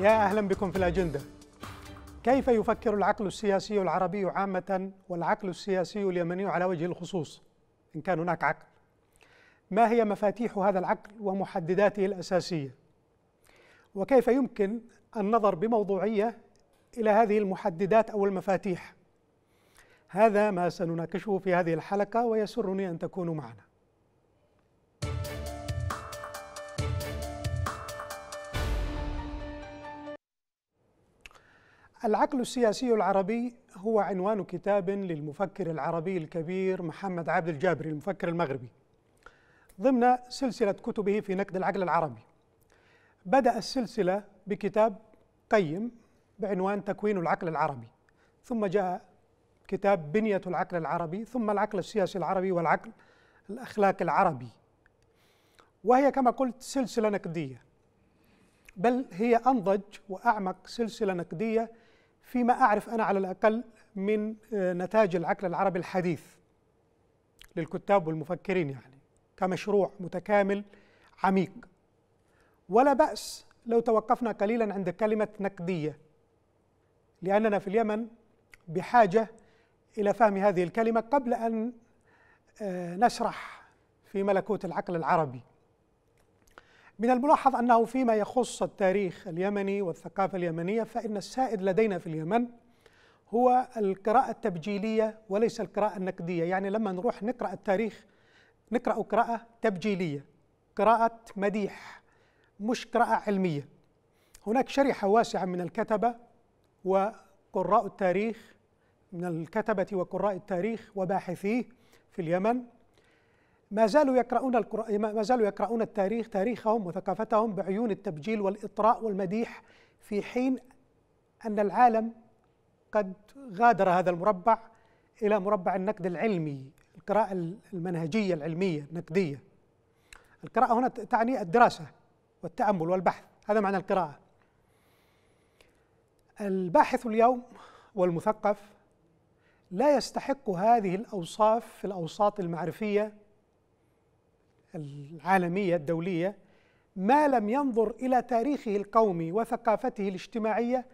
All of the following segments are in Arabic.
يا أهلا بكم في الأجندة كيف يفكر العقل السياسي العربي عامة والعقل السياسي اليمني على وجه الخصوص إن كان هناك عقل ما هي مفاتيح هذا العقل ومحدداته الأساسية وكيف يمكن النظر بموضوعية إلى هذه المحددات أو المفاتيح هذا ما سنناقشه في هذه الحلقة ويسرني أن تكونوا معنا العقل السياسي العربي هو عنوان كتاب للمفكر العربي الكبير محمد عبد الجابري المفكر المغربي ضمن سلسلة كتبه في نقد العقل العربي بدأ السلسلة بكتاب قيم بعنوان تكوين العقل العربي ثم جاء كتاب بنية العقل العربي ثم العقل السياسي العربي والعقل الأخلاقي العربي وهي كما قلت سلسلة نقدية بل هي أنضج وأعمق سلسلة نقدية فيما أعرف أنا على الأقل من آه، نتاج العقل العربي الحديث للكتاب والمفكرين يعني كمشروع متكامل عميق ولا بأس لو توقفنا قليلا عند كلمة نقدية لأننا في اليمن بحاجة إلى فهم هذه الكلمة قبل أن آه، نشرح في ملكوت العقل العربي من الملاحظ أنه فيما يخص التاريخ اليمني والثقافة اليمنية فإن السائد لدينا في اليمن هو القراءة التبجيلية وليس القراءة النقدية يعني لما نروح نقرأ التاريخ نقرأ قراءة تبجيلية قراءة مديح مش قراءة علمية هناك شريحة واسعة من الكتبة وقراء التاريخ من الكتبة وقراء التاريخ وباحثيه في اليمن ما زالوا يقرؤون القر... ما زالوا يقرؤون التاريخ تاريخهم وثقافتهم بعيون التبجيل والاطراء والمديح في حين ان العالم قد غادر هذا المربع الى مربع النقد العلمي القراءة المنهجية العلمية النقدية القراءة هنا تعني الدراسة والتأمل والبحث هذا معنى القراءة الباحث اليوم والمثقف لا يستحق هذه الأوصاف في الأوساط المعرفية العالمية الدولية ما لم ينظر إلى تاريخه القومي وثقافته الاجتماعية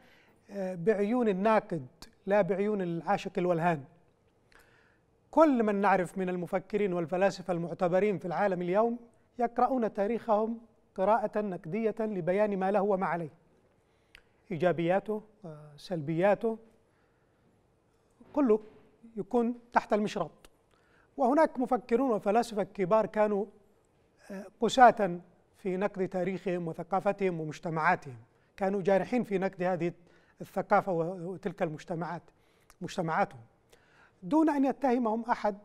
آه، بعيون الناقد لا بعيون العاشق الولهان كل من نعرف من المفكرين والفلاسفة المعتبرين في العالم اليوم يقرؤون تاريخهم قراءة نقدية لبيان ما له وما عليه إيجابياته آه، سلبياته كله يكون تحت المشرط وهناك مفكرون وفلاسفة كبار كانوا قساة في نقد تاريخهم وثقافتهم ومجتمعاتهم كانوا جارحين في نقد هذه الثقافة وتلك المجتمعات مجتمعاتهم دون أن يتهمهم أحد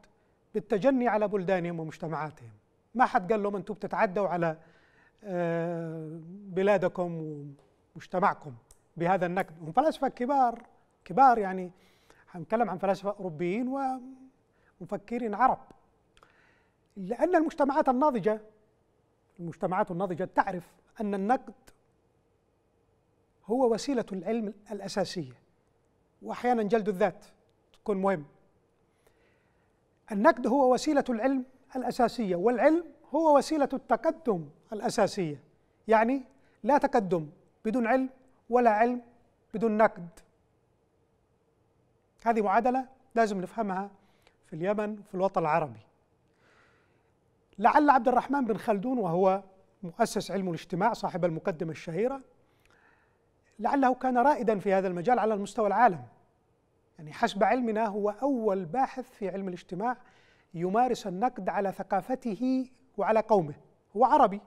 بالتجني على بلدانهم ومجتمعاتهم ما حد قال لهم أنتم بتتعدوا على آه، بلادكم ومجتمعكم بهذا النقد هم فلاسفة كبار كبار يعني هنتكلم عن فلاسفة أوروبيين ومفكرين عرب لأن المجتمعات الناضجة المجتمعات الناضجة تعرف أن النقد هو وسيلة العلم الأساسية وأحيانا جلد الذات تكون مهم النقد هو وسيلة العلم الأساسية والعلم هو وسيلة التقدم الأساسية يعني لا تقدم بدون علم ولا علم بدون نقد هذه معادلة لازم نفهمها في اليمن وفي الوطن العربي لعل عبد الرحمن بن خلدون وهو مؤسس علم الاجتماع صاحب المقدمة الشهيرة لعله كان رائدا في هذا المجال على المستوى العالم يعني حسب علمنا هو أول باحث في علم الاجتماع يمارس النقد على ثقافته وعلى قومه هو عربي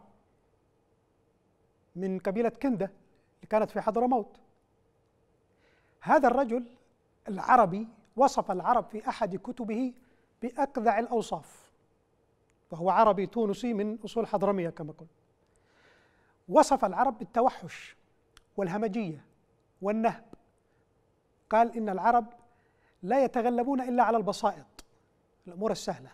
من قبيلة كندة اللي كانت في حضرموت هذا الرجل العربي وصف العرب في أحد كتبه بأقذع الأوصاف وهو عربي تونسي من أصول حضرمية كما قلت وصف العرب بالتوحش والهمجية والنهب قال إن العرب لا يتغلبون إلا على البسائط الأمور السهلة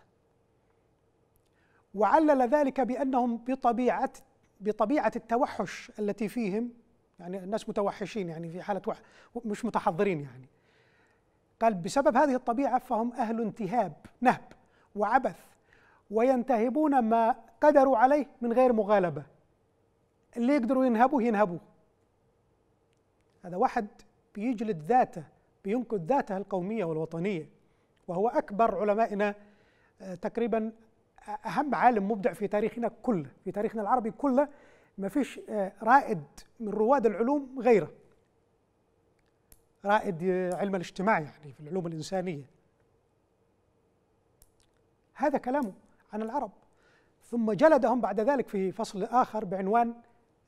وعلل ذلك بأنهم بطبيعة بطبيعة التوحش التي فيهم يعني الناس متوحشين يعني في حالة وح مش متحضرين يعني قال بسبب هذه الطبيعة فهم أهل انتهاب نهب وعبث وينتهبون ما قدروا عليه من غير مغالبة اللي يقدروا ينهبوا ينهبوا هذا واحد بيجلد ذاته بينقد ذاته القومية والوطنية وهو أكبر علمائنا آه، تقريبا أهم عالم مبدع في تاريخنا كله في تاريخنا العربي كله ما فيش آه، رائد من رواد العلوم غيره رائد آه، علم الاجتماع يعني في العلوم الإنسانية هذا كلامه عن العرب ثم جلدهم بعد ذلك في فصل آخر بعنوان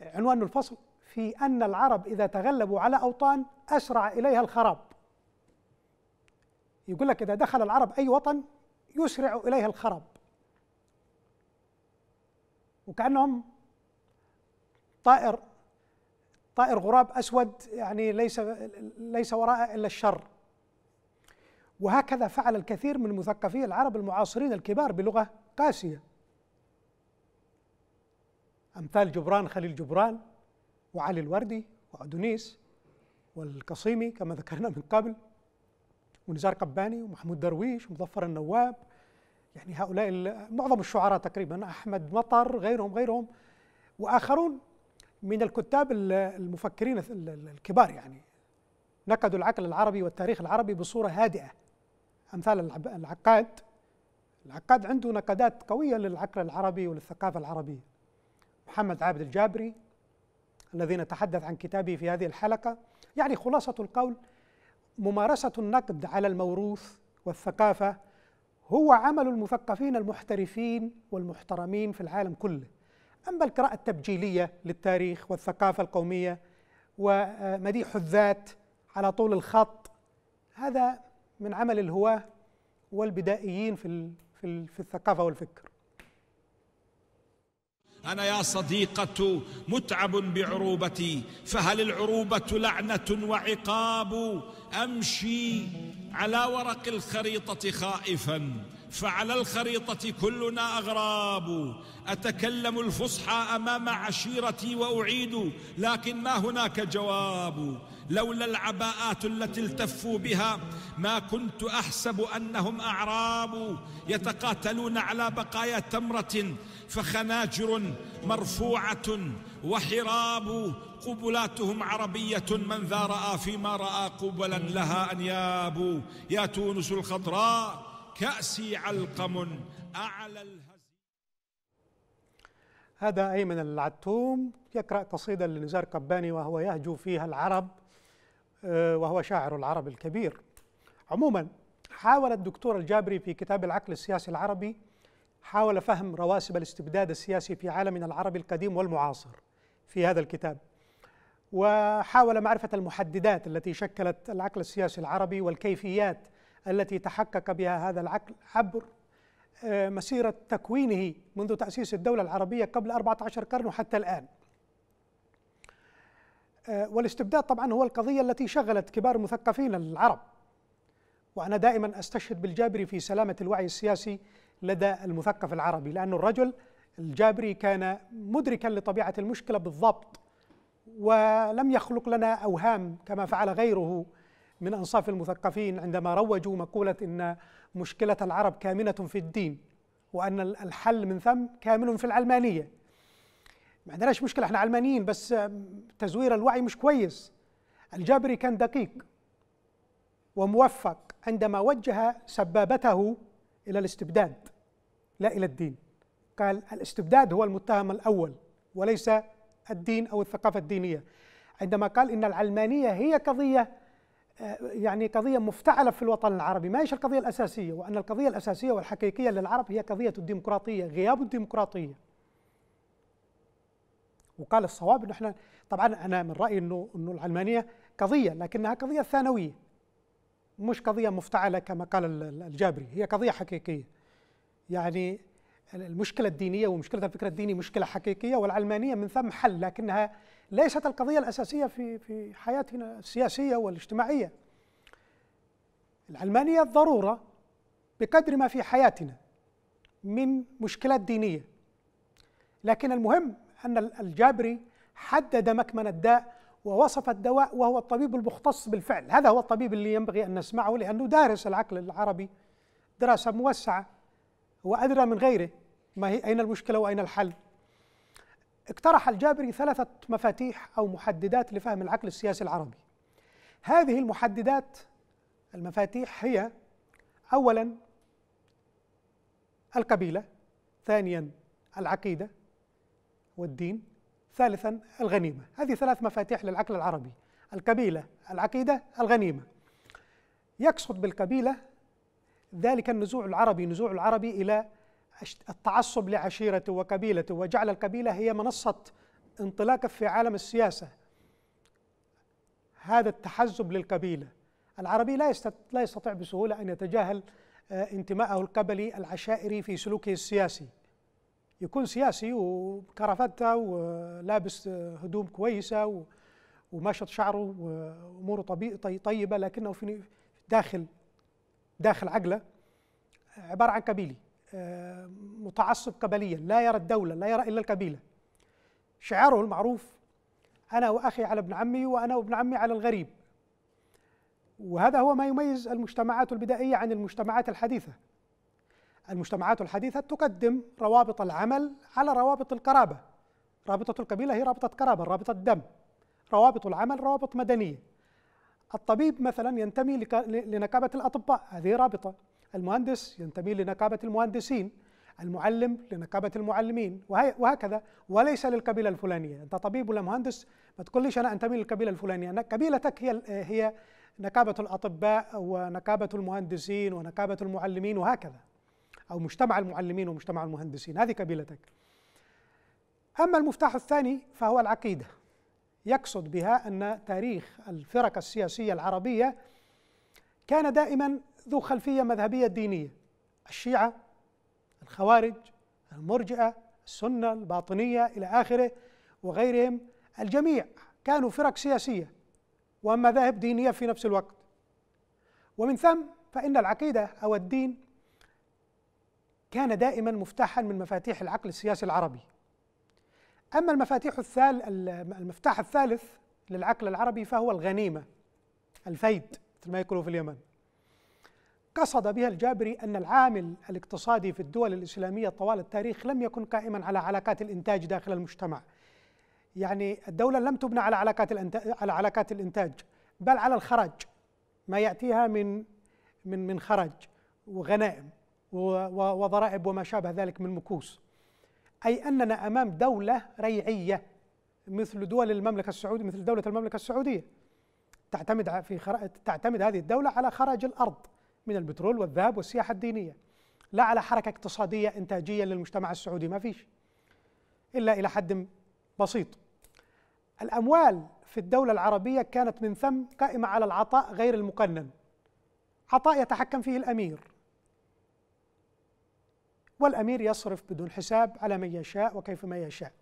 عنوان الفصل في أن العرب إذا تغلبوا على أوطان أسرع إليها الخراب يقول لك إذا دخل العرب أي وطن يسرع إليها الخراب وكأنهم طائر طائر غراب أسود يعني ليس ليس وراءه إلا الشر وهكذا فعل الكثير من مثقفي العرب المعاصرين الكبار بلغة قاسية أمثال جبران خليل جبران وعلي الوردي وأدونيس والقصيمي كما ذكرنا من قبل ونزار قباني ومحمود درويش ومظفر النواب يعني هؤلاء معظم الشعراء تقريبا أحمد مطر غيرهم غيرهم وآخرون من الكتاب المفكرين الكبار يعني نقدوا العقل العربي والتاريخ العربي بصورة هادئة أمثال العقاد العقاد عنده نقدات قوية للعقل العربي وللثقافة العربية محمد عابد الجابري الذي نتحدث عن كتابه في هذه الحلقة يعني خلاصة القول ممارسة النقد على الموروث والثقافة هو عمل المثقفين المحترفين والمحترمين في العالم كله أما القراءة التبجيلية للتاريخ والثقافة القومية ومديح الذات على طول الخط هذا من عمل الهواة والبدائيين في في, في الثقافة والفكر أنا يا صديقة متعب بعروبتي فهل العروبة لعنة وعقاب أمشي على ورق الخريطة خائفا فعلى الخريطة كلنا أغراب أتكلم الفصحى أمام عشيرتي وأعيد لكن ما هناك جواب لولا العباءات التي التفوا بها ما كنت أحسب أنهم أعراب يتقاتلون على بقايا تمرة فخناجر مرفوعة وحراب قبلاتهم عربية من ذا رأى فيما رأى قبلا لها أنياب يا تونس الخضراء كأسي علقم أعلى هذا أيمن العتوم يقرأ قصيدة لنزار قباني وهو يهجو فيها العرب آه، وهو شاعر العرب الكبير عموما حاول الدكتور الجابري في كتاب العقل السياسي العربي حاول فهم رواسب الاستبداد السياسي في عالمنا العربي القديم والمعاصر في هذا الكتاب وحاول معرفة المحددات التي شكلت العقل السياسي العربي والكيفيات التي تحقق بها هذا العقل عبر آه، مسيرة تكوينه منذ تأسيس الدولة العربية قبل 14 قرن وحتى الآن آه، والاستبداد طبعا هو القضية التي شغلت كبار مثقفين العرب وأنا دائما أستشهد بالجابري في سلامة الوعي السياسي لدى المثقف العربي لأن الرجل الجابري كان مدركا لطبيعة المشكلة بالضبط ولم يخلق لنا أوهام كما فعل غيره من أنصاف المثقفين عندما روجوا مقولة إن مشكلة العرب كامنة في الدين وأن الحل من ثم كامن في العلمانية ما عندناش مشكله احنا علمانيين بس آه، تزوير الوعي مش كويس الجابري كان دقيق وموفق عندما وجه سبابته الى الاستبداد لا الى الدين قال الاستبداد هو المتهم الاول وليس الدين او الثقافه الدينيه عندما قال ان العلمانيه هي قضيه آه، يعني قضيه مفتعله في الوطن العربي ما هيش القضيه الاساسيه وان القضيه الاساسيه والحقيقيه للعرب هي قضيه الديمقراطيه غياب الديمقراطيه وقال الصواب انه احنا طبعا انا من رايي انه انه العلمانيه قضيه لكنها قضيه ثانويه مش قضيه مفتعله كما قال الجابري هي قضيه حقيقيه يعني المشكله الدينيه ومشكله الفكر الديني مشكله حقيقيه والعلمانيه من ثم حل لكنها ليست القضيه الاساسيه في في حياتنا السياسيه والاجتماعيه العلمانيه الضروره بقدر ما في حياتنا من مشكلات دينيه لكن المهم أن الجابري حدد مكمن الداء ووصف الدواء وهو الطبيب المختص بالفعل هذا هو الطبيب اللي ينبغي أن نسمعه لأنه دارس العقل العربي دراسة موسعة وأدرى من غيره ما هي أين المشكلة وأين الحل اقترح الجابري ثلاثة مفاتيح أو محددات لفهم العقل السياسي العربي هذه المحددات المفاتيح هي أولا القبيلة ثانيا العقيدة والدين ثالثا الغنيمة هذه ثلاث مفاتيح للعقل العربي القبيلة العقيدة الغنيمة يقصد بالقبيلة ذلك النزوع العربي نزوع العربي إلى التعصب لعشيرته وقبيلته وجعل القبيلة هي منصة انطلاقه في عالم السياسة هذا التحزب للقبيلة العربي لا لا يستطيع بسهولة أن يتجاهل آه، انتمائه القبلي العشائري في سلوكه السياسي يكون سياسي وكرافته ولابس هدوم كويسه وماشط شعره واموره طيبه لكنه في داخل داخل عقله عباره عن قبيلي آه، متعصب قبليا لا يرى الدوله لا يرى الا القبيله شعاره المعروف انا واخي على ابن عمي وانا وابن عمي على الغريب وهذا هو ما يميز المجتمعات البدائيه عن المجتمعات الحديثه المجتمعات الحديثة تقدم روابط العمل على روابط القرابة رابطة القبيلة هي رابطة قرابة رابطة دم روابط العمل روابط مدنية الطبيب مثلا ينتمي لنقابة الأطباء هذه رابطة المهندس ينتمي لنقابة المهندسين المعلم لنقابة المعلمين وهكذا وليس للقبيلة الفلانية أنت طبيب ولا مهندس ما تقوليش أنا أنتمي للقبيلة الفلانية قبيلتك هي هي نقابة الأطباء ونقابة المهندسين ونقابة المعلمين وهكذا أو مجتمع المعلمين ومجتمع المهندسين هذه كبيلتك أما المفتاح الثاني فهو العقيدة يقصد بها أن تاريخ الفرق السياسية العربية كان دائما ذو خلفية مذهبية دينية الشيعة الخوارج المرجئة السنة الباطنية إلى آخره وغيرهم الجميع كانوا فرق سياسية ومذاهب دينية في نفس الوقت ومن ثم فإن العقيدة أو الدين كان دائما مفتاحا من مفاتيح العقل السياسي العربي أما المفاتيح الثال المفتاح الثالث للعقل العربي فهو الغنيمة الفيد مثل ما يقولوا في اليمن قصد بها الجابري أن العامل الاقتصادي في الدول الإسلامية طوال التاريخ لم يكن قائما على علاقات الإنتاج داخل المجتمع يعني الدولة لم تبنى على علاقات على علاقات الإنتاج بل على الخرج ما يأتيها من من من خرج وغنائم وضرائب وما شابه ذلك من مكوس أي أننا أمام دولة ريعية مثل دول المملكة السعودية مثل دولة المملكة السعودية تعتمد في تعتمد هذه الدولة على خراج الأرض من البترول والذهب والسياحة الدينية لا على حركة اقتصادية إنتاجية للمجتمع السعودي ما فيش إلا إلى حد بسيط الأموال في الدولة العربية كانت من ثم قائمة على العطاء غير المقنن عطاء يتحكم فيه الأمير والأمير يصرف بدون حساب على من يشاء وكيفما يشاء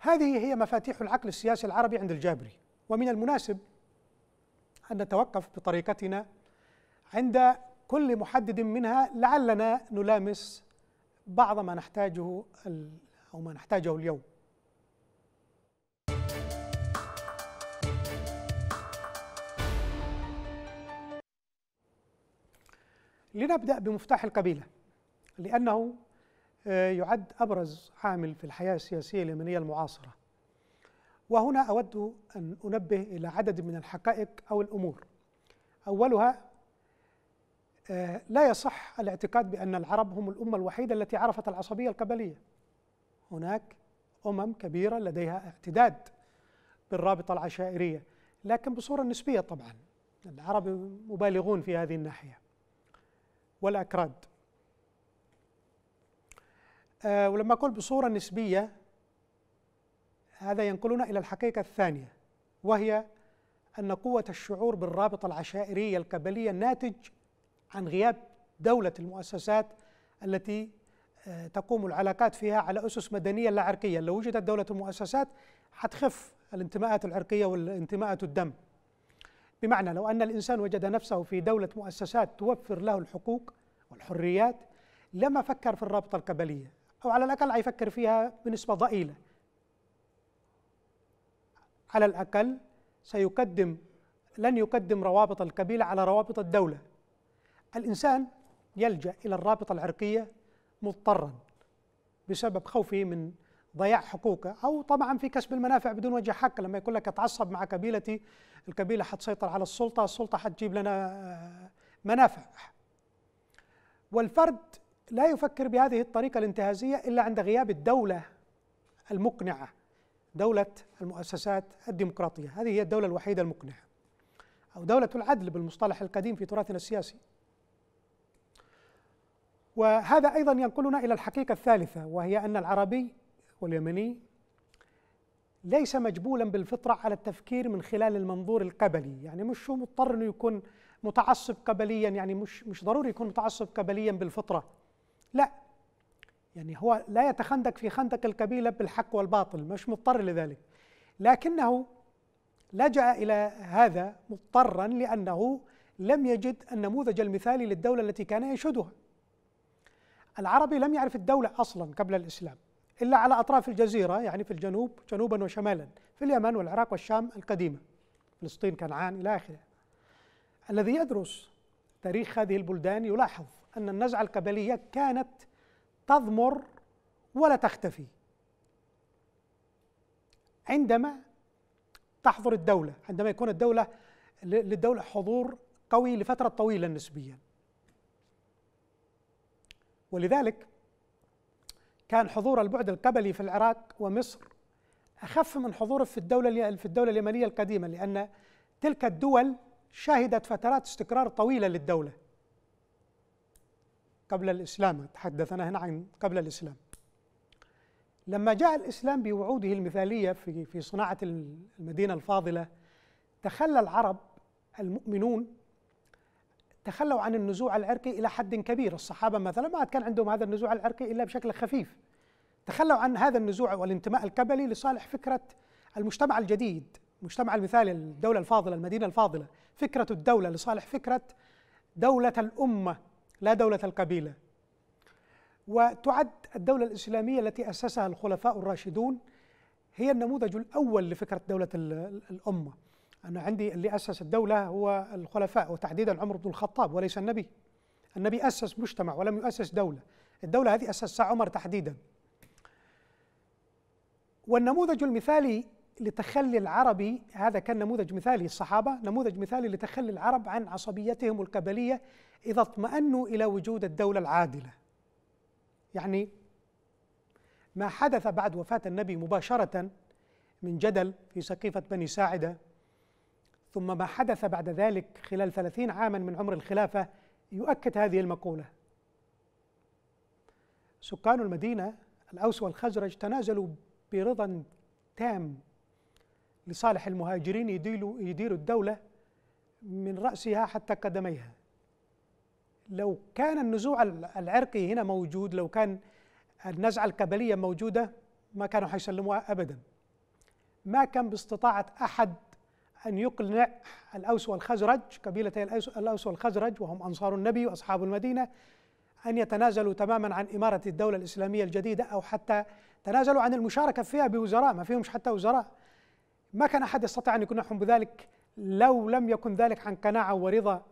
هذه هي مفاتيح العقل السياسي العربي عند الجابري ومن المناسب أن نتوقف بطريقتنا عند كل محدد منها لعلنا نلامس بعض ما نحتاجه أو ما نحتاجه اليوم لنبدأ بمفتاح القبيلة لأنه آه، يعد أبرز عامل في الحياة السياسية اليمنية المعاصرة وهنا أود أن أنبه إلى عدد من الحقائق أو الأمور أولها آه، لا يصح الاعتقاد بأن العرب هم الأمة الوحيدة التي عرفت العصبية القبلية هناك أمم كبيرة لديها اعتداد بالرابطة العشائرية لكن بصورة نسبية طبعا العرب مبالغون في هذه الناحية والأكراد أه ولما أقول بصورة نسبية هذا ينقلنا إلى الحقيقة الثانية وهي أن قوة الشعور بالرابطة العشائرية القبلية ناتج عن غياب دولة المؤسسات التي آه، تقوم العلاقات فيها على أسس مدنية لا عرقية لو وجدت دولة المؤسسات حتخف الانتماءات العرقية والانتماءات الدم بمعنى لو أن الإنسان وجد نفسه في دولة مؤسسات توفر له الحقوق والحريات لما فكر في الرابطة القبلية أو على الأقل يفكر فيها بنسبة ضئيلة على الأقل سيقدم لن يقدم روابط القبيلة على روابط الدولة الإنسان يلجأ إلى الرابطة العرقية مضطرا بسبب خوفه من ضياع حقوقه او طبعا في كسب المنافع بدون وجه حق لما يقول لك اتعصب مع قبيلتي القبيله حتسيطر على السلطه السلطه حتجيب لنا آه، منافع والفرد لا يفكر بهذه الطريقه الانتهازيه الا عند غياب الدوله المقنعه دوله المؤسسات الديمقراطيه هذه هي الدوله الوحيده المقنعه او دوله العدل بالمصطلح القديم في تراثنا السياسي وهذا ايضا ينقلنا الى الحقيقه الثالثه وهي ان العربي واليمني ليس مجبولا بالفطرة على التفكير من خلال المنظور القبلي يعني مش هو مضطر أنه يكون متعصب قبليا يعني مش, مش ضروري يكون متعصب قبليا بالفطرة لا يعني هو لا يتخندق في خندق القبيلة بالحق والباطل مش مضطر لذلك لكنه لجأ إلى هذا مضطرا لأنه لم يجد النموذج المثالي للدولة التي كان ينشدها العربي لم يعرف الدولة أصلا قبل الإسلام إلا على أطراف الجزيرة يعني في الجنوب جنوبا وشمالا في اليمن والعراق والشام القديمة فلسطين كنعان إلى آخره الذي يدرس تاريخ هذه البلدان يلاحظ أن النزعة القبلية كانت تضمر ولا تختفي عندما تحضر الدولة عندما يكون الدولة للدولة حضور قوي لفترة طويلة نسبيا ولذلك كان حضور البعد القبلي في العراق ومصر أخف من حضوره في الدولة في الدولة اليمنية القديمة لأن تلك الدول شهدت فترات استقرار طويلة للدولة قبل الإسلام تحدثنا هنا عن قبل الإسلام لما جاء الإسلام بوعوده المثالية في في صناعة المدينة الفاضلة تخلى العرب المؤمنون تخلوا عن النزوع العرقي إلى حد كبير الصحابة مثلا ما كان عندهم هذا النزوع العرقي إلا بشكل خفيف تخلوا عن هذا النزوع والانتماء الكبلي لصالح فكرة المجتمع الجديد المجتمع المثالي الدولة الفاضلة المدينة الفاضلة فكرة الدولة لصالح فكرة دولة الأمة لا دولة القبيلة وتعد الدولة الإسلامية التي أسسها الخلفاء الراشدون هي النموذج الأول لفكرة دولة الأمة أنا عندي اللي أسس الدولة هو الخلفاء وتحديدا عمر بن الخطاب وليس النبي النبي أسس مجتمع ولم يؤسس دولة الدولة هذه أسسها عمر تحديدا والنموذج المثالي لتخلي العربي هذا كان نموذج مثالي الصحابة نموذج مثالي لتخلي العرب عن عصبيتهم الكبلية إذا اطمأنوا إلى وجود الدولة العادلة يعني ما حدث بعد وفاة النبي مباشرة من جدل في سقيفة بني ساعدة ثم ما حدث بعد ذلك خلال ثلاثين عاما من عمر الخلافة يؤكد هذه المقولة سكان المدينة الأوس والخزرج تنازلوا برضا تام لصالح المهاجرين يديروا الدولة من رأسها حتى قدميها لو كان النزوع العرقي هنا موجود لو كان النزعة الكبلية موجودة ما كانوا حيسلموها أبدا ما كان باستطاعة أحد أن يقنع الأوس والخزرج قبيلتي الأوس والخزرج وهم أنصار النبي وأصحاب المدينة أن يتنازلوا تماما عن إمارة الدولة الإسلامية الجديدة أو حتى تنازلوا عن المشاركة فيها بوزراء ما فيهمش حتى وزراء ما كان أحد يستطيع أن يقنعهم بذلك لو لم يكن ذلك عن قناعة ورضا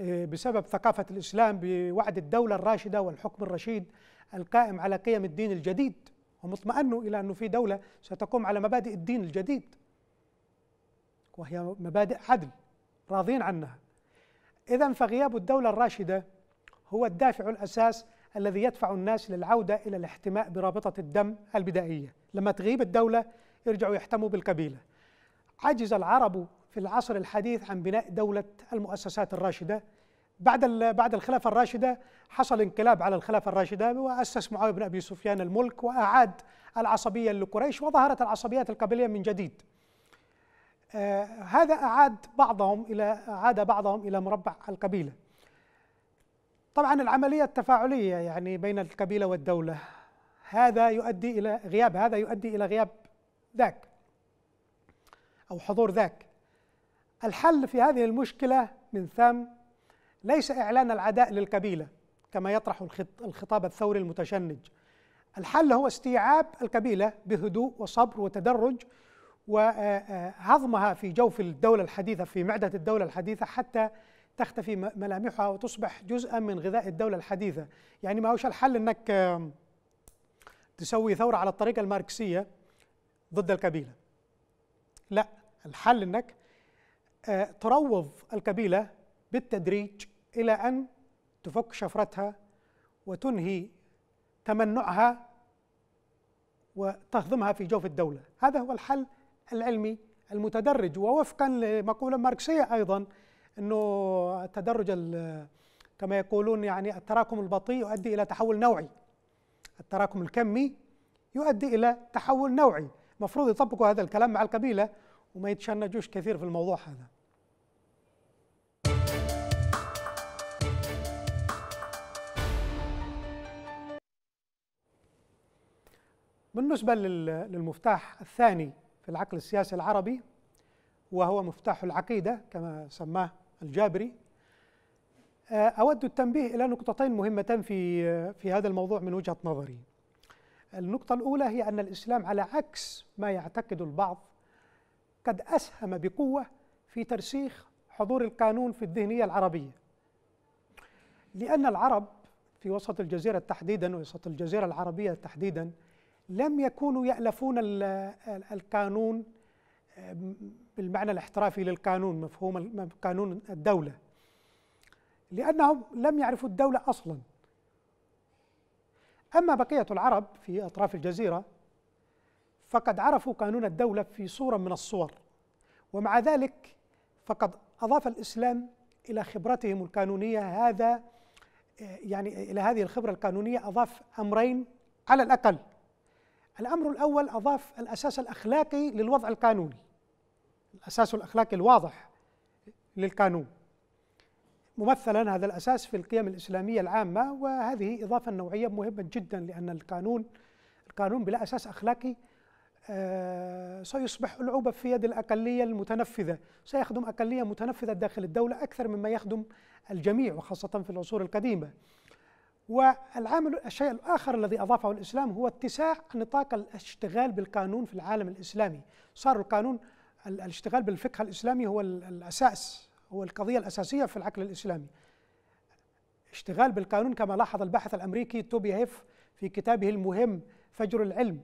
آه، بسبب ثقافة الإسلام بوعد الدولة الراشدة والحكم الرشيد القائم على قيم الدين الجديد هم اطمأنوا إلى أنه في دولة ستقوم على مبادئ الدين الجديد وهي مبادئ عدل راضين عنها إذا فغياب الدولة الراشدة هو الدافع الأساس الذي يدفع الناس للعودة إلى الاحتماء برابطة الدم البدائية لما تغيب الدولة يرجعوا يحتموا بالقبيلة عجز العرب في العصر الحديث عن بناء دولة المؤسسات الراشدة بعد بعد الخلافة الراشدة حصل انقلاب على الخلافة الراشدة وأسس معاوية بن أبي سفيان الملك وأعاد العصبية لقريش وظهرت العصبيات القبلية من جديد آه، هذا أعاد بعضهم إلى أعاد بعضهم إلى مربع القبيلة طبعا العملية التفاعلية يعني بين القبيلة والدولة هذا يؤدي إلى غياب هذا يؤدي إلى غياب ذاك أو حضور ذاك الحل في هذه المشكلة من ثم ليس إعلان العداء للقبيلة كما يطرح الخطاب الثوري المتشنج الحل هو استيعاب القبيلة بهدوء وصبر وتدرج وهضمها في جوف الدولة الحديثة في معدة الدولة الحديثة حتى تختفي ملامحها وتصبح جزءا من غذاء الدولة الحديثة يعني ما هوش الحل أنك تسوي ثورة على الطريقة الماركسية ضد القبيلة لا الحل أنك آه، تروض القبيلة بالتدريج إلى أن تفك شفرتها وتنهي تمنعها وتهضمها في جوف الدولة هذا هو الحل العلمي المتدرج ووفقا لمقوله ماركسيه ايضا انه التدرج كما يقولون يعني التراكم البطيء يؤدي الى تحول نوعي التراكم الكمي يؤدي الى تحول نوعي المفروض يطبقوا هذا الكلام مع القبيله وما يتشنجوش كثير في الموضوع هذا بالنسبة للمفتاح الثاني في العقل السياسي العربي وهو مفتاح العقيدة كما سماه الجابري آه، أود التنبيه إلى نقطتين مهمتين في في هذا الموضوع من وجهة نظري. النقطة الأولى هي أن الإسلام على عكس ما يعتقد البعض قد أسهم بقوة في ترسيخ حضور القانون في الذهنية العربية. لأن العرب في وسط الجزيرة تحديدا وسط الجزيرة العربية تحديدا لم يكونوا يألفون القانون آه، بالمعنى الاحترافي للقانون مفهوم قانون الدولة لأنهم لم يعرفوا الدولة أصلا أما بقية العرب في أطراف الجزيرة فقد عرفوا قانون الدولة في صورة من الصور ومع ذلك فقد أضاف الإسلام إلى خبرتهم القانونية هذا آه، يعني إلى هذه الخبرة القانونية أضاف أمرين على الأقل الأمر الأول أضاف الأساس الأخلاقي للوضع القانوني الأساس الأخلاقي الواضح للقانون ممثلا هذا الأساس في القيم الإسلامية العامة وهذه إضافة نوعية مهمة جدا لأن القانون القانون بلا أساس أخلاقي آه، سيصبح ألعوبة في يد الأقلية المتنفذة سيخدم أقلية متنفذة داخل الدولة أكثر مما يخدم الجميع وخاصة في العصور القديمة والعامل الشيء الآخر الذي أضافه الإسلام هو اتساع نطاق الاشتغال بالقانون في العالم الإسلامي صار القانون الاشتغال بالفقه الإسلامي هو الأساس هو القضية الأساسية في العقل الإسلامي اشتغال بالقانون كما لاحظ الباحث الأمريكي توبي هيف في كتابه المهم فجر العلم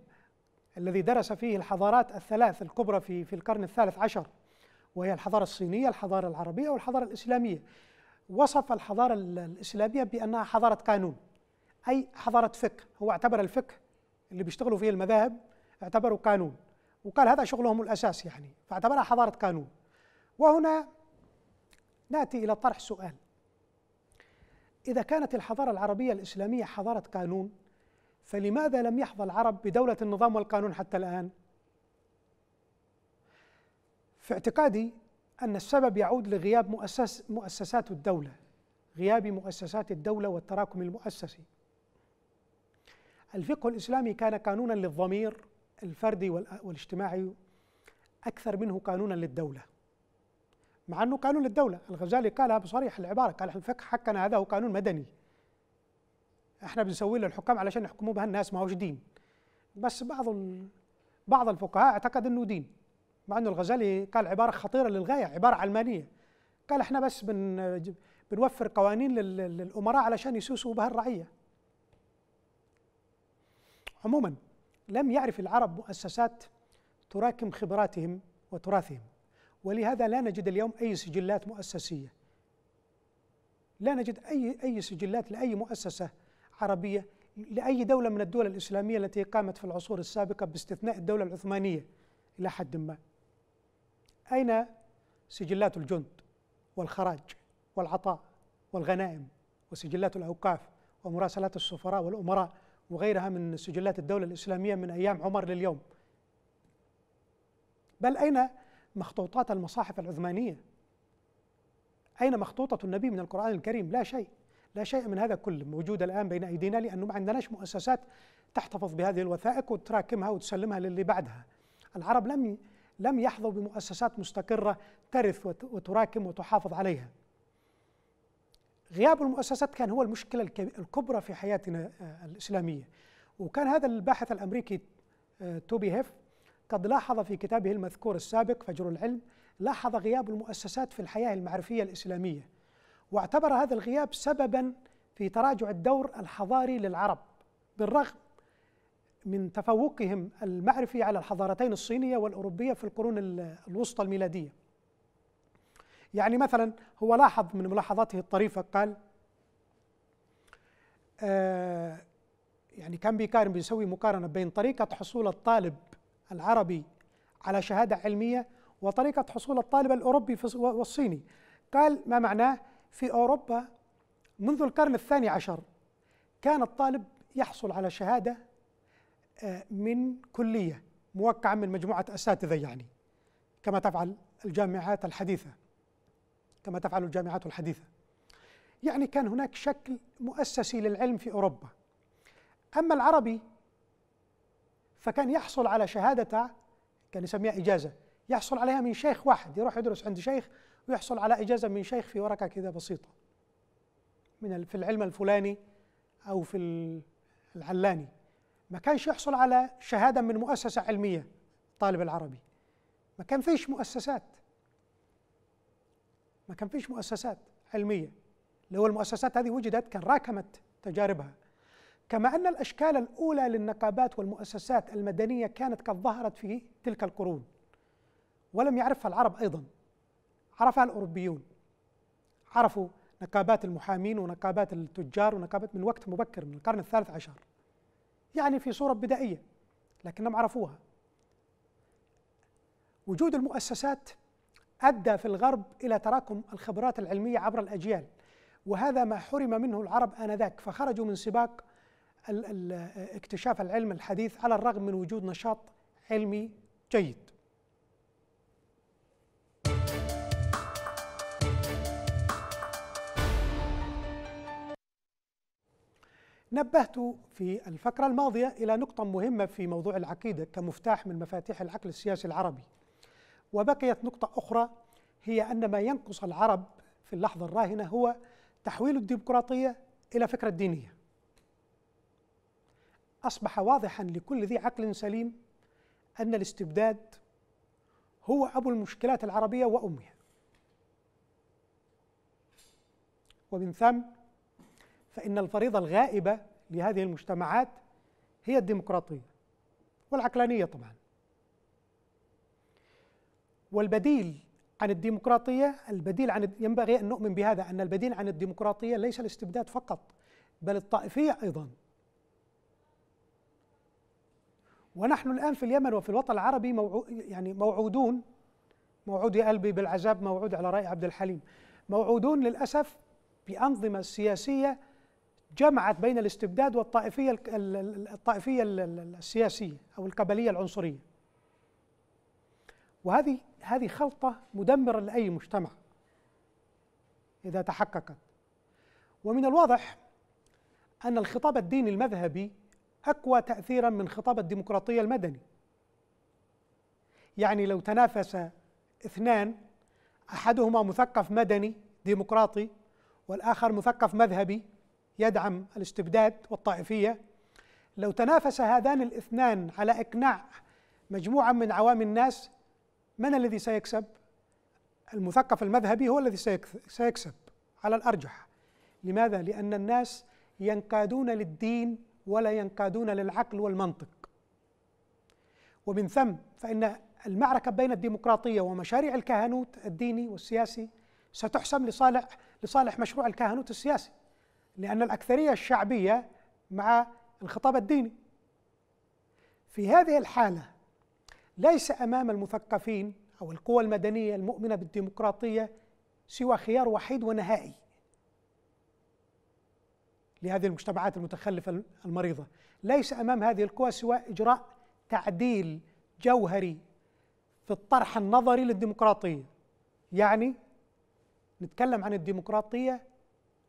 الذي درس فيه الحضارات الثلاث الكبرى في في القرن الثالث عشر وهي الحضارة الصينية، الحضارة العربية والحضارة الإسلامية وصف الحضارة الإسلامية بأنها حضارة قانون أي حضارة فقه هو اعتبر الفقه اللي بيشتغلوا فيه المذاهب اعتبره قانون وقال هذا شغلهم الأساس يعني فاعتبرها حضارة قانون وهنا نأتي إلى طرح سؤال إذا كانت الحضارة العربية الإسلامية حضارة قانون فلماذا لم يحظى العرب بدولة النظام والقانون حتى الآن؟ في اعتقادي أن السبب يعود لغياب مؤسس مؤسسات الدولة غياب مؤسسات الدولة والتراكم المؤسسي الفقه الإسلامي كان قانونا للضمير الفردي والاجتماعي أكثر منه قانونا للدولة مع أنه قانون للدولة الغزالي قالها بصريح العبارة قال الفقه حقنا هذا هو قانون مدني احنا بنسوي له الحكام علشان يحكموا بها الناس ما هوش دين بس بعض بعض الفقهاء اعتقد انه دين مع انه الغزالي قال عباره خطيره للغايه عباره علمانيه قال احنا بس بن بنوفر قوانين للامراء علشان يسوسوا بها الرعيه عموما لم يعرف العرب مؤسسات تراكم خبراتهم وتراثهم ولهذا لا نجد اليوم اي سجلات مؤسسيه لا نجد اي اي سجلات لاي مؤسسه عربيه لاي دوله من الدول الاسلاميه التي قامت في العصور السابقه باستثناء الدوله العثمانيه الى حد ما أين سجلات الجند والخراج والعطاء والغنائم وسجلات الأوقاف ومراسلات السفراء والأمراء وغيرها من سجلات الدولة الإسلامية من أيام عمر لليوم بل أين مخطوطات المصاحف العثمانية أين مخطوطة النبي من القرآن الكريم لا شيء لا شيء من هذا كله موجود الآن بين أيدينا لأنه ما عندناش مؤسسات تحتفظ بهذه الوثائق وتراكمها وتسلمها للي بعدها العرب لم لم يحظوا بمؤسسات مستقرة ترث وتراكم وتحافظ عليها غياب المؤسسات كان هو المشكلة الكبرى في حياتنا آه، الإسلامية وكان هذا الباحث الأمريكي آه، توبي هيف قد لاحظ في كتابه المذكور السابق فجر العلم لاحظ غياب المؤسسات في الحياة المعرفية الإسلامية واعتبر هذا الغياب سببا في تراجع الدور الحضاري للعرب بالرغم من تفوقهم المعرفي على الحضارتين الصينية والأوروبية في القرون الوسطى الميلادية يعني مثلا هو لاحظ من ملاحظاته الطريفة قال آه يعني كان بيقارن بيسوي مقارنة بين طريقة حصول الطالب العربي على شهادة علمية وطريقة حصول الطالب الأوروبي والصيني قال ما معناه في أوروبا منذ القرن الثاني عشر كان الطالب يحصل على شهادة آه، من كليه موقعه من مجموعه اساتذه يعني كما تفعل الجامعات الحديثه كما تفعل الجامعات الحديثه يعني كان هناك شكل مؤسسي للعلم في اوروبا اما العربي فكان يحصل على شهاده كان يسميها اجازه يحصل عليها من شيخ واحد يروح يدرس عند شيخ ويحصل على اجازه من شيخ في ورقه كذا بسيطه من في العلم الفلاني او في العلاني ما كانش يحصل على شهادة من مؤسسة علمية طالب العربي ما كان فيش مؤسسات ما كان فيش مؤسسات علمية لو المؤسسات هذه وجدت كان راكمت تجاربها كما أن الأشكال الأولى للنقابات والمؤسسات المدنية كانت قد ظهرت في تلك القرون ولم يعرفها العرب أيضا عرفها الأوروبيون عرفوا نقابات المحامين ونقابات التجار ونقابات من وقت مبكر من القرن الثالث عشر يعني في صورة بدائية لكنهم عرفوها وجود المؤسسات أدى في الغرب إلى تراكم الخبرات العلمية عبر الأجيال وهذا ما حرم منه العرب آنذاك فخرجوا من سباق اكتشاف العلم الحديث على الرغم من وجود نشاط علمي جيد نبهت في الفقرة الماضية إلى نقطة مهمة في موضوع العقيدة كمفتاح من مفاتيح العقل السياسي العربي وبقيت نقطة أخرى هي أن ما ينقص العرب في اللحظة الراهنة هو تحويل الديمقراطية إلى فكرة دينية أصبح واضحا لكل ذي عقل سليم أن الاستبداد هو أبو المشكلات العربية وأمها ومن ثم فإن الفريضة الغائبة لهذه المجتمعات هي الديمقراطية والعقلانية طبعا والبديل عن الديمقراطية البديل عن ينبغي أن نؤمن بهذا أن البديل عن الديمقراطية ليس الاستبداد فقط بل الطائفية أيضا ونحن الآن في اليمن وفي الوطن العربي موعو يعني موعودون موعود يا قلبي بالعذاب موعود على رأي عبد الحليم موعودون للأسف بأنظمة سياسية جمعت بين الاستبداد والطائفيه الطائفيه السياسيه او القبليه العنصريه وهذه هذه خلطه مدمره لاي مجتمع اذا تحققت ومن الواضح ان الخطاب الديني المذهبي اقوى تاثيرا من خطاب الديمقراطيه المدني يعني لو تنافس اثنان احدهما مثقف مدني ديمقراطي والاخر مثقف مذهبي يدعم الاستبداد والطائفية لو تنافس هذان الاثنان على إقناع مجموعة من عوام الناس من الذي سيكسب؟ المثقف المذهبي هو الذي سيكسب على الأرجح لماذا؟ لأن الناس ينقادون للدين ولا ينقادون للعقل والمنطق ومن ثم فإن المعركة بين الديمقراطية ومشاريع الكهنوت الديني والسياسي ستحسم لصالح لصالح مشروع الكهنوت السياسي لأن الأكثرية الشعبية مع الخطاب الديني في هذه الحالة ليس أمام المثقفين أو القوى المدنية المؤمنة بالديمقراطية سوى خيار وحيد ونهائي لهذه المجتمعات المتخلفة المريضة ليس أمام هذه القوى سوى إجراء تعديل جوهري في الطرح النظري للديمقراطية يعني نتكلم عن الديمقراطية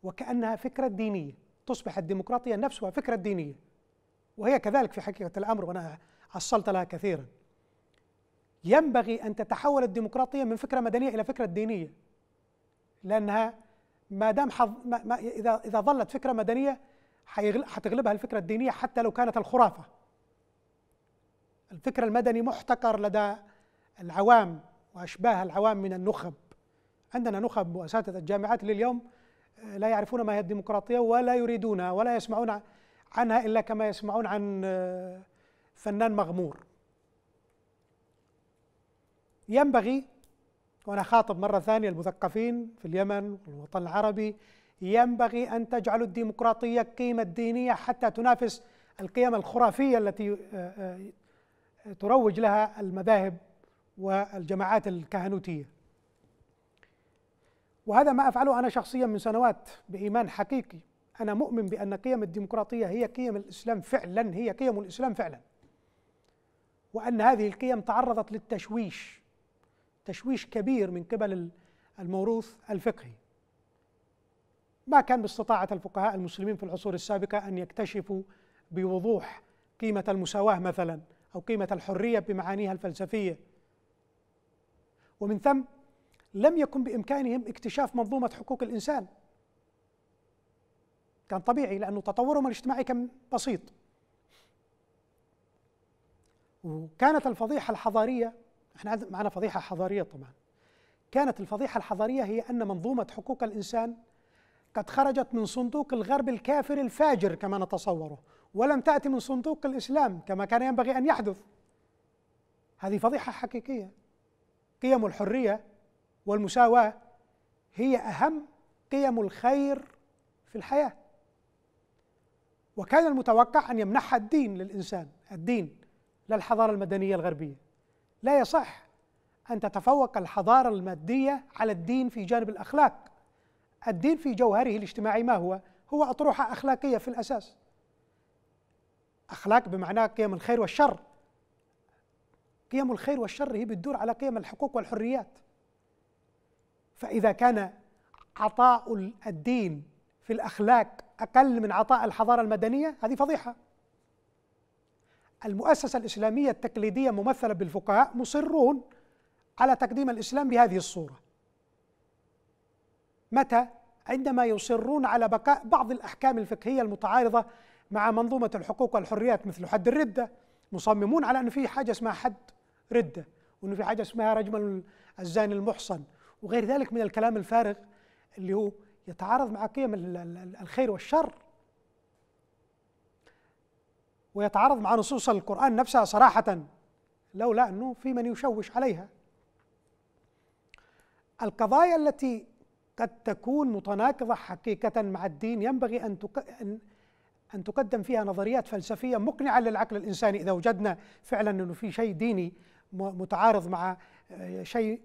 وكأنها فكرة دينية تصبح الديمقراطية نفسها فكرة دينية وهي كذلك في حقيقة الأمر وأنا حصلت لها كثيرا ينبغي أن تتحول الديمقراطية من فكرة مدنية إلى فكرة دينية لأنها ما دام حظ ما ما إذا إذا ظلت فكرة مدنية حتغلبها الفكرة الدينية حتى لو كانت الخرافة الفكر المدني محتكر لدى العوام وأشباه العوام من النخب عندنا نخب مؤسسات الجامعات لليوم لا يعرفون ما هي الديمقراطية ولا يريدونها ولا يسمعون عنها إلا كما يسمعون عن آه، فنان مغمور ينبغي وأنا خاطب مرة ثانية المثقفين في اليمن والوطن العربي ينبغي أن تجعلوا الديمقراطية قيمة دينية حتى تنافس القيم الخرافية التي آه، آه، تروج لها المذاهب والجماعات الكهنوتيه وهذا ما أفعله أنا شخصيا من سنوات بإيمان حقيقي أنا مؤمن بأن قيم الديمقراطية هي قيم الإسلام فعلا هي قيم الإسلام فعلا وأن هذه القيم تعرضت للتشويش تشويش كبير من قبل الموروث الفقهي ما كان باستطاعة الفقهاء المسلمين في العصور السابقة أن يكتشفوا بوضوح قيمة المساواة مثلا أو قيمة الحرية بمعانيها الفلسفية ومن ثم لم يكن بامكانهم اكتشاف منظومه حقوق الانسان كان طبيعي لانه تطورهم الاجتماعي كان بسيط وكانت الفضيحه الحضاريه احنا معنا فضيحه حضاريه طبعا كانت الفضيحه الحضاريه هي ان منظومه حقوق الانسان قد خرجت من صندوق الغرب الكافر الفاجر كما نتصوره ولم تاتي من صندوق الاسلام كما كان ينبغي ان يحدث هذه فضيحه حقيقيه قيم الحريه والمساواه هي اهم قيم الخير في الحياه وكان المتوقع ان يمنحها الدين للانسان الدين للحضارة المدنيه الغربيه لا يصح ان تتفوق الحضاره الماديه على الدين في جانب الاخلاق الدين في جوهره الاجتماعي ما هو هو اطروحه اخلاقيه في الاساس اخلاق بمعنى قيم الخير والشر قيم الخير والشر هي بتدور على قيم الحقوق والحريات فإذا كان عطاء الدين في الأخلاق أقل من عطاء الحضارة المدنية هذه فضيحة المؤسسة الإسلامية التقليدية ممثلة بالفقهاء مصرون على تقديم الإسلام بهذه الصورة متى؟ عندما يصرون على بقاء بعض الأحكام الفقهية المتعارضة مع منظومة الحقوق والحريات مثل حد الردة مصممون على أن في حاجة اسمها حد ردة وأن في حاجة اسمها رجم الزاني المحصن وغير ذلك من الكلام الفارغ اللي هو يتعارض مع قيم الخير والشر ويتعارض مع نصوص القرآن نفسها صراحة لولا أنه في من يشوش عليها القضايا التي قد تكون متناقضة حقيقة مع الدين ينبغي أن أن تقدم فيها نظريات فلسفية مقنعة للعقل الإنساني إذا وجدنا فعلا أنه في شيء ديني متعارض مع آه، شيء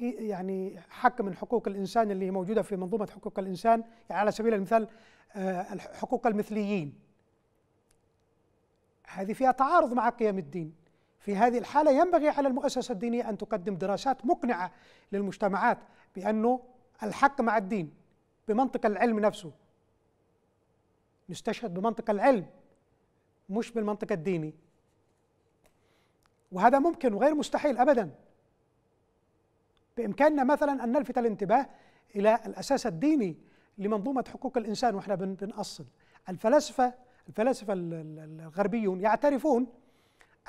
يعني حق من حقوق الانسان اللي هي موجوده في منظومه حقوق الانسان يعني على سبيل المثال آه، حقوق المثليين هذه فيها تعارض مع قيم الدين في هذه الحاله ينبغي على المؤسسه الدينيه ان تقدم دراسات مقنعه للمجتمعات بانه الحق مع الدين بمنطق العلم نفسه نستشهد بمنطق العلم مش بالمنطق الديني وهذا ممكن وغير مستحيل ابدا بامكاننا مثلا ان نلفت الانتباه الى الاساس الديني لمنظومه حقوق الانسان واحنا بنأصل الفلاسفه الفلاسفه الغربيون يعترفون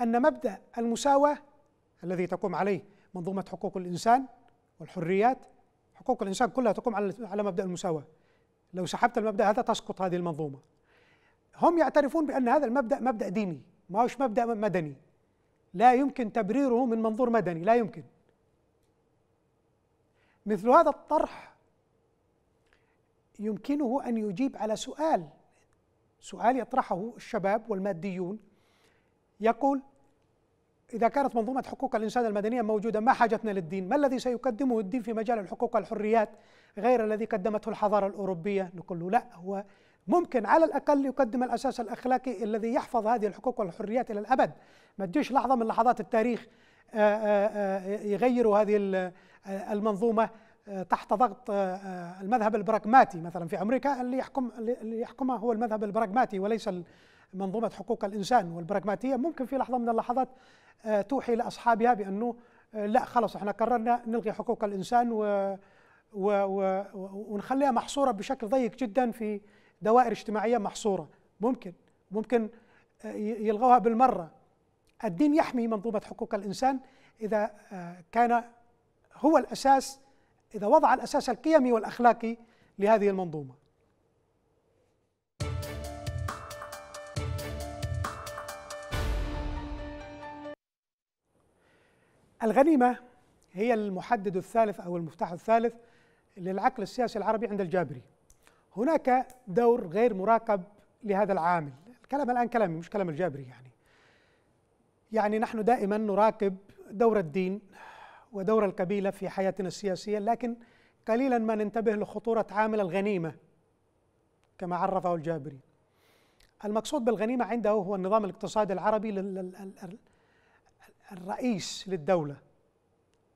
ان مبدا المساواه الذي تقوم عليه منظومه حقوق الانسان والحريات حقوق الانسان كلها تقوم على على مبدا المساواه لو سحبت المبدا هذا تسقط هذه المنظومه هم يعترفون بان هذا المبدا مبدا ديني ما هوش مبدا مدني لا يمكن تبريره من منظور مدني لا يمكن مثل هذا الطرح يمكنه ان يجيب على سؤال سؤال يطرحه الشباب والماديون يقول إذا كانت منظومة حقوق الإنسان المدنية موجودة ما حاجتنا للدين ما الذي سيقدمه الدين في مجال الحقوق والحريات غير الذي قدمته الحضارة الأوروبية نقول له لا هو ممكن على الاقل يقدم الاساس الاخلاقي الذي يحفظ هذه الحقوق والحريات الى الابد ما تجيش لحظه من لحظات التاريخ آه، آه، آه، يغيروا هذه المنظومه تحت ضغط المذهب البراغماتي مثلا في امريكا اللي يحكم اللي يحكمها هو المذهب البراغماتي وليس منظومه حقوق الانسان والبراغماتيه ممكن في لحظه من اللحظات توحي لاصحابها بانه لا خلص احنا قررنا نلغي حقوق الانسان و و و ونخليها محصوره بشكل ضيق جدا في دوائر اجتماعيه محصوره ممكن ممكن آه، يلغوها بالمره الدين يحمي منظومه حقوق الانسان اذا آه، كان هو الاساس اذا وضع الاساس القيمي والاخلاقي لهذه المنظومه الغنيمه هي المحدد الثالث او المفتاح الثالث للعقل السياسي العربي عند الجابري هناك دور غير مراقب لهذا العامل الكلام الآن كلامي مش كلام الجابري يعني يعني نحن دائما نراقب دور الدين ودور القبيلة في حياتنا السياسية لكن قليلا ما ننتبه لخطورة عامل الغنيمة كما عرفه الجابري المقصود بالغنيمة عنده هو النظام الاقتصادي العربي الرئيس للدولة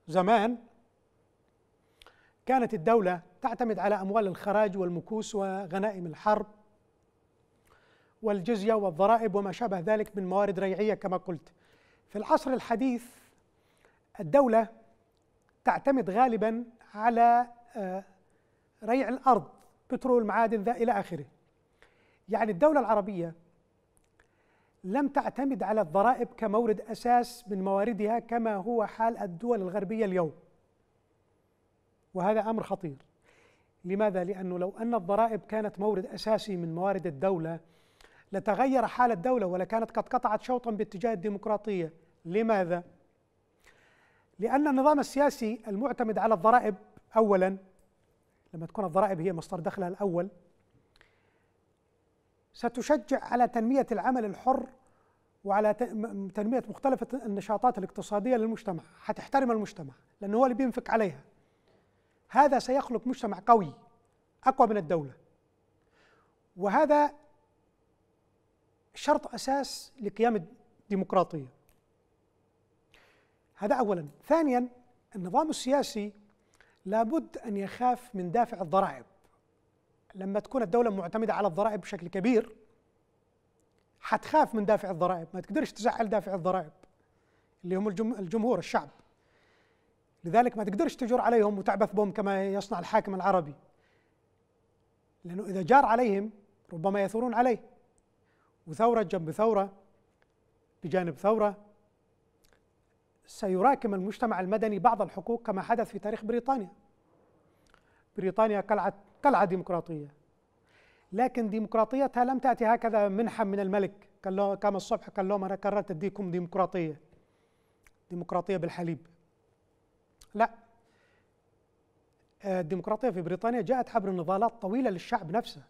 زمان كانت الدولة تعتمد على أموال الخراج والمكوس وغنائم الحرب والجزية والضرائب وما شابه ذلك من موارد ريعية كما قلت في العصر الحديث الدولة تعتمد غالبا على آه، ريع الأرض بترول معادن ذا إلى آخره يعني الدولة العربية لم تعتمد على الضرائب كمورد أساس من مواردها كما هو حال الدول الغربية اليوم وهذا امر خطير لماذا لانه لو ان الضرائب كانت مورد اساسي من موارد الدوله لتغير حال الدوله ولكانت قد قطعت شوطا باتجاه الديمقراطيه لماذا لان النظام السياسي المعتمد على الضرائب اولا لما تكون الضرائب هي مصدر دخلها الاول ستشجع على تنميه العمل الحر وعلى تنميه مختلف النشاطات الاقتصاديه للمجتمع، حتحترم المجتمع لانه هو اللي بينفق عليها. هذا سيخلق مجتمع قوي اقوى من الدوله وهذا شرط اساس لقيام الديمقراطيه هذا اولا ثانيا النظام السياسي لابد ان يخاف من دافع الضرائب لما تكون الدوله معتمده على الضرائب بشكل كبير حتخاف من دافع الضرائب ما تقدرش تزعل دافع الضرائب اللي هم الجمهور الشعب لذلك ما تقدرش تجر عليهم وتعبث بهم كما يصنع الحاكم العربي لأنه إذا جار عليهم ربما يثورون عليه وثورة جنب ثورة بجانب ثورة سيراكم المجتمع المدني بعض الحقوق كما حدث في تاريخ بريطانيا بريطانيا قلعة قلعة ديمقراطية لكن ديمقراطيتها لم تأتي هكذا منحا من الملك كان الصبح قال لهم أنا قررت أديكم ديمقراطية ديمقراطية بالحليب لا آه، الديمقراطية في بريطانيا جاءت عبر نضالات طويلة للشعب نفسه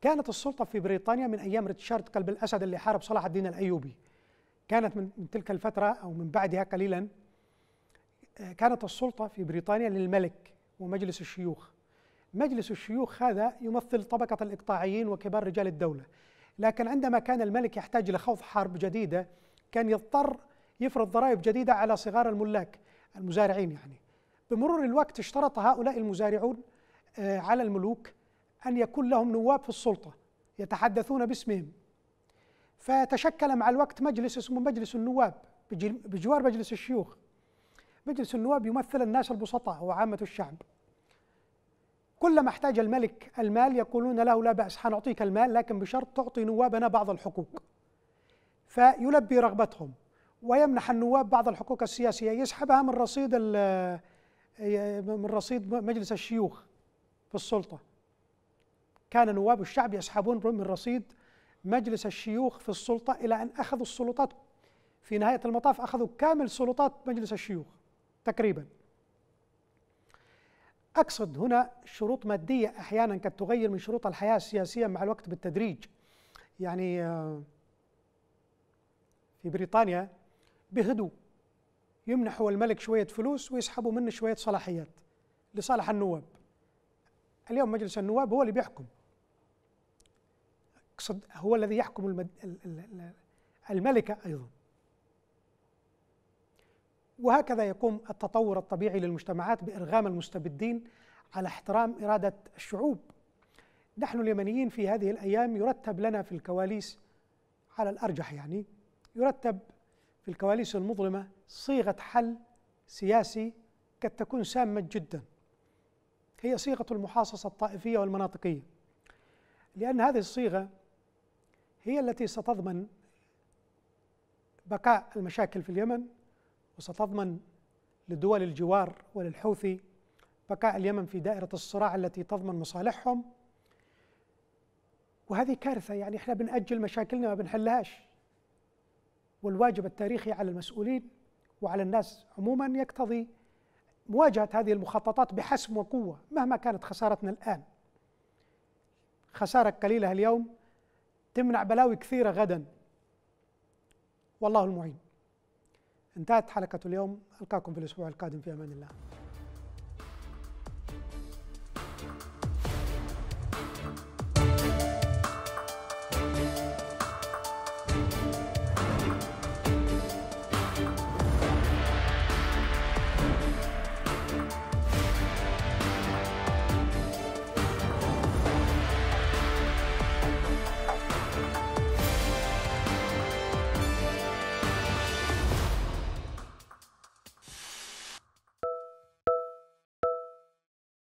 كانت السلطة في بريطانيا من أيام ريتشارد قلب الأسد اللي حارب صلاح الدين الأيوبي كانت من تلك الفترة أو من بعدها قليلا آه، كانت السلطة في بريطانيا للملك ومجلس الشيوخ مجلس الشيوخ هذا يمثل طبقة الإقطاعيين وكبار رجال الدولة لكن عندما كان الملك يحتاج لخوض حرب جديدة كان يضطر يفرض ضرائب جديدة على صغار الملاك المزارعين يعني بمرور الوقت اشترط هؤلاء المزارعون آه، على الملوك أن يكون لهم نواب في السلطة يتحدثون باسمهم فتشكل مع الوقت مجلس اسمه مجلس النواب بجوار مجلس الشيوخ مجلس النواب يمثل الناس البسطاء وعامة الشعب كلما احتاج الملك المال يقولون له لا بأس حنعطيك المال لكن بشرط تعطي نوابنا بعض الحقوق فيلبي رغبتهم ويمنح النواب بعض الحقوق السياسية يسحبها من رصيد من رصيد مجلس الشيوخ في السلطة كان نواب الشعب يسحبون من رصيد مجلس الشيوخ في السلطة إلى أن أخذوا السلطات في نهاية المطاف أخذوا كامل سلطات مجلس الشيوخ تقريبا أقصد هنا شروط مادية أحيانا قد تغير من شروط الحياة السياسية مع الوقت بالتدريج يعني آه، في بريطانيا بهدوء يمنحوا الملك شوية فلوس ويسحبوا منه شوية صلاحيات لصالح النواب اليوم مجلس النواب هو اللي بيحكم أقصد هو الذي يحكم المد... الملكة أيضا وهكذا يقوم التطور الطبيعي للمجتمعات بإرغام المستبدين على احترام إرادة الشعوب نحن اليمنيين في هذه الأيام يرتب لنا في الكواليس على الأرجح يعني يرتب الكواليس المظلمة صيغة حل سياسي قد تكون سامة جدا هي صيغة المحاصصة الطائفية والمناطقية لأن هذه الصيغة هي التي ستضمن بقاء المشاكل في اليمن وستضمن لدول الجوار وللحوثي بقاء اليمن في دائرة الصراع التي تضمن مصالحهم وهذه كارثة يعني احنا بنأجل مشاكلنا ما بنحلهاش والواجب التاريخي على المسؤولين وعلى الناس عموما يقتضي مواجهة هذه المخططات بحسم وقوة مهما كانت خسارتنا الآن خسارة قليلة اليوم تمنع بلاوي كثيرة غدا والله المعين انتهت حلقة اليوم ألقاكم في الأسبوع القادم في أمان الله